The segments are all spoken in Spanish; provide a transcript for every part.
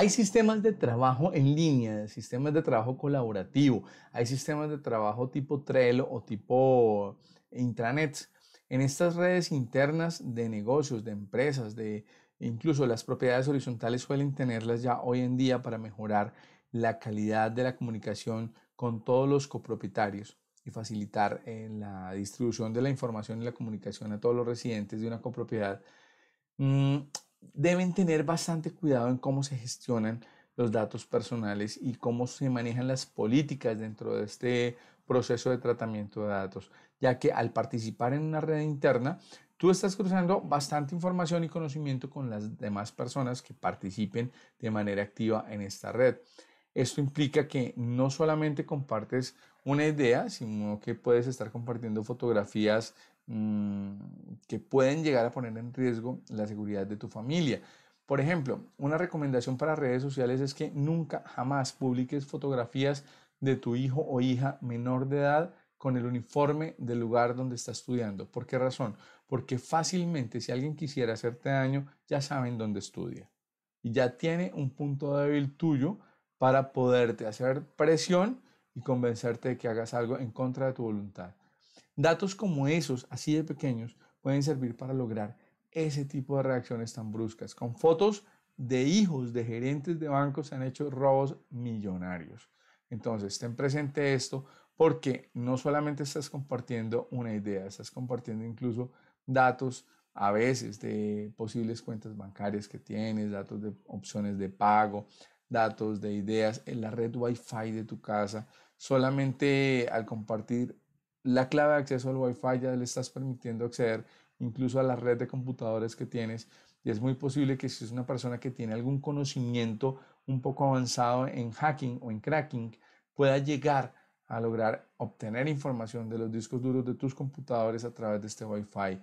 Hay sistemas de trabajo en línea, sistemas de trabajo colaborativo, hay sistemas de trabajo tipo Trello o tipo intranet. En estas redes internas de negocios, de empresas, de incluso las propiedades horizontales suelen tenerlas ya hoy en día para mejorar la calidad de la comunicación con todos los copropietarios y facilitar eh, la distribución de la información y la comunicación a todos los residentes de una copropiedad. Mm, deben tener bastante cuidado en cómo se gestionan los datos personales y cómo se manejan las políticas dentro de este proceso de tratamiento de datos, ya que al participar en una red interna, tú estás cruzando bastante información y conocimiento con las demás personas que participen de manera activa en esta red. Esto implica que no solamente compartes una idea, sino que puedes estar compartiendo fotografías Mm, que pueden llegar a poner en riesgo la seguridad de tu familia. Por ejemplo, una recomendación para redes sociales es que nunca jamás publiques fotografías de tu hijo o hija menor de edad con el uniforme del lugar donde está estudiando. ¿Por qué razón? Porque fácilmente si alguien quisiera hacerte daño, ya saben dónde estudia. Y ya tiene un punto débil tuyo para poderte hacer presión y convencerte de que hagas algo en contra de tu voluntad. Datos como esos, así de pequeños, pueden servir para lograr ese tipo de reacciones tan bruscas. Con fotos de hijos de gerentes de bancos se han hecho robos millonarios. Entonces, ten presente esto porque no solamente estás compartiendo una idea, estás compartiendo incluso datos a veces de posibles cuentas bancarias que tienes, datos de opciones de pago, datos de ideas en la red Wi-Fi de tu casa. Solamente al compartir la clave de acceso al Wi-Fi, ya le estás permitiendo acceder incluso a la red de computadores que tienes. Y es muy posible que si es una persona que tiene algún conocimiento un poco avanzado en hacking o en cracking, pueda llegar a lograr obtener información de los discos duros de tus computadores a través de este Wi-Fi.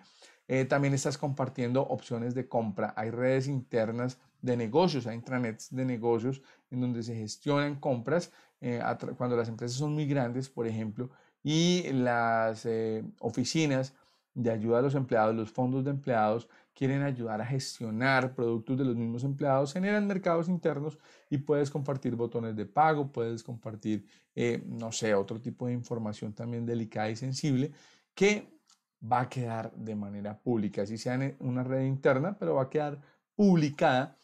Eh, también estás compartiendo opciones de compra. Hay redes internas de negocios, hay intranets de negocios en donde se gestionan compras. Eh, cuando las empresas son muy grandes, por ejemplo, y las eh, oficinas de ayuda a los empleados, los fondos de empleados, quieren ayudar a gestionar productos de los mismos empleados, generan mercados internos y puedes compartir botones de pago, puedes compartir, eh, no sé, otro tipo de información también delicada y sensible que va a quedar de manera pública, así sea en eh, una red interna, pero va a quedar publicada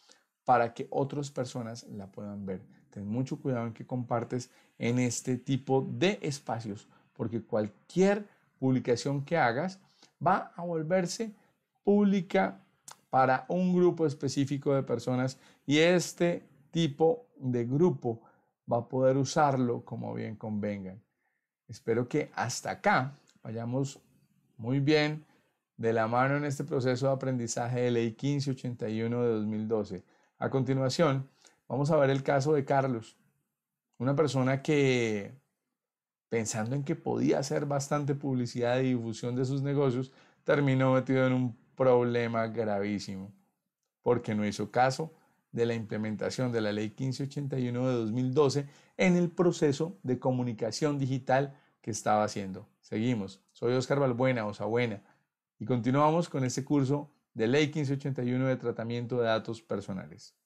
para que otras personas la puedan ver. Ten mucho cuidado en que compartes en este tipo de espacios porque cualquier publicación que hagas va a volverse pública para un grupo específico de personas y este tipo de grupo va a poder usarlo como bien convenga. Espero que hasta acá vayamos muy bien de la mano en este proceso de aprendizaje de Ley 1581 de 2012. A continuación, vamos a ver el caso de Carlos, una persona que pensando en que podía hacer bastante publicidad y difusión de sus negocios, terminó metido en un problema gravísimo, porque no hizo caso de la implementación de la Ley 1581 de 2012 en el proceso de comunicación digital que estaba haciendo. Seguimos. Soy Oscar Balbuena, Osabuena, y continuamos con este curso de Ley 1581 de tratamiento de datos personales.